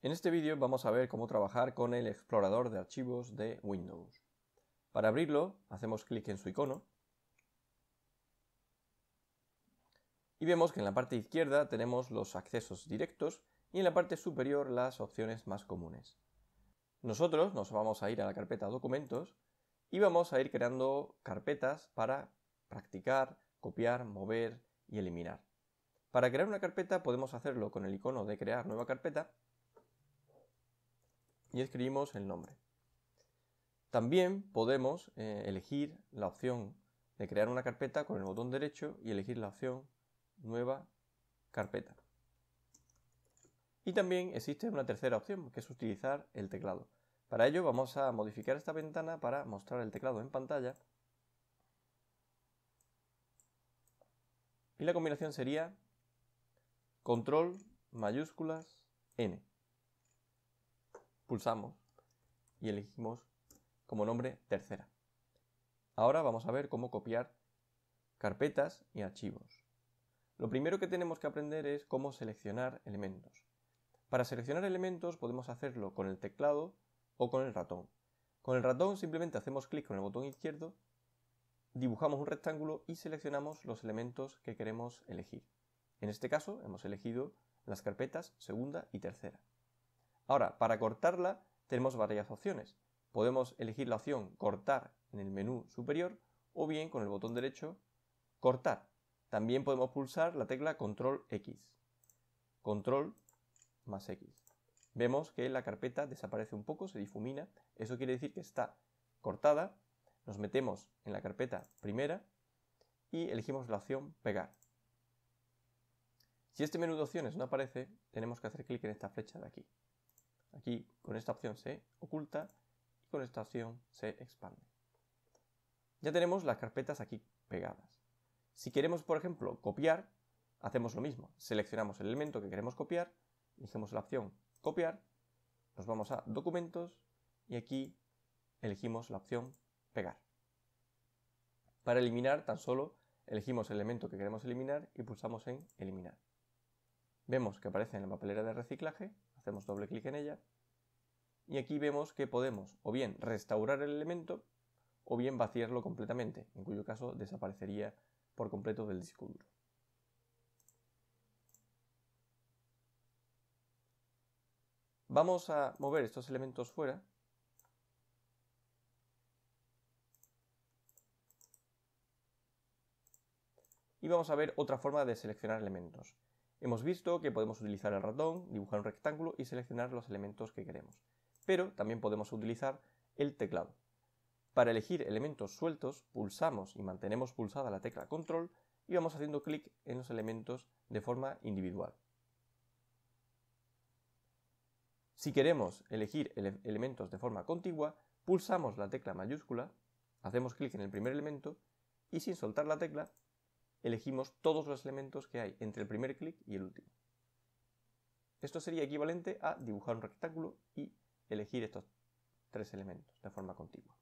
En este vídeo vamos a ver cómo trabajar con el explorador de archivos de Windows. Para abrirlo, hacemos clic en su icono y vemos que en la parte izquierda tenemos los accesos directos y en la parte superior las opciones más comunes. Nosotros nos vamos a ir a la carpeta Documentos y vamos a ir creando carpetas para practicar, copiar, mover y eliminar. Para crear una carpeta podemos hacerlo con el icono de crear nueva carpeta y escribimos el nombre. También podemos eh, elegir la opción de crear una carpeta con el botón derecho y elegir la opción nueva carpeta. Y también existe una tercera opción, que es utilizar el teclado. Para ello vamos a modificar esta ventana para mostrar el teclado en pantalla. Y la combinación sería control mayúsculas N pulsamos y elegimos como nombre tercera. Ahora vamos a ver cómo copiar carpetas y archivos. Lo primero que tenemos que aprender es cómo seleccionar elementos. Para seleccionar elementos podemos hacerlo con el teclado o con el ratón. Con el ratón simplemente hacemos clic con el botón izquierdo, dibujamos un rectángulo y seleccionamos los elementos que queremos elegir. En este caso hemos elegido las carpetas segunda y tercera. Ahora, para cortarla tenemos varias opciones. Podemos elegir la opción cortar en el menú superior o bien con el botón derecho cortar. También podemos pulsar la tecla control X. Control más X. Vemos que la carpeta desaparece un poco, se difumina. Eso quiere decir que está cortada. Nos metemos en la carpeta primera y elegimos la opción pegar. Si este menú de opciones no aparece, tenemos que hacer clic en esta flecha de aquí. Aquí con esta opción se oculta y con esta opción se expande. Ya tenemos las carpetas aquí pegadas. Si queremos, por ejemplo, copiar, hacemos lo mismo. Seleccionamos el elemento que queremos copiar, elegimos la opción copiar, nos vamos a documentos y aquí elegimos la opción pegar. Para eliminar, tan solo elegimos el elemento que queremos eliminar y pulsamos en eliminar. Vemos que aparece en la papelera de reciclaje, hacemos doble clic en ella y aquí vemos que podemos o bien restaurar el elemento o bien vaciarlo completamente, en cuyo caso desaparecería por completo del disco duro. Vamos a mover estos elementos fuera y vamos a ver otra forma de seleccionar elementos. Hemos visto que podemos utilizar el ratón, dibujar un rectángulo y seleccionar los elementos que queremos. Pero también podemos utilizar el teclado. Para elegir elementos sueltos, pulsamos y mantenemos pulsada la tecla control y vamos haciendo clic en los elementos de forma individual. Si queremos elegir elementos de forma contigua, pulsamos la tecla mayúscula, hacemos clic en el primer elemento y sin soltar la tecla elegimos todos los elementos que hay entre el primer clic y el último. Esto sería equivalente a dibujar un rectángulo y elegir estos tres elementos de forma continua.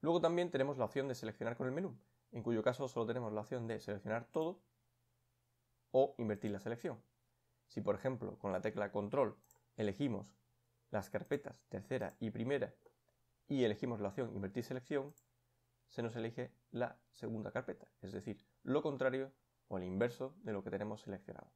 Luego también tenemos la opción de seleccionar con el menú, en cuyo caso solo tenemos la opción de seleccionar todo o invertir la selección. Si por ejemplo con la tecla control elegimos las carpetas tercera y primera y elegimos la opción invertir selección, se nos elige la segunda carpeta, es decir, lo contrario o el inverso de lo que tenemos seleccionado.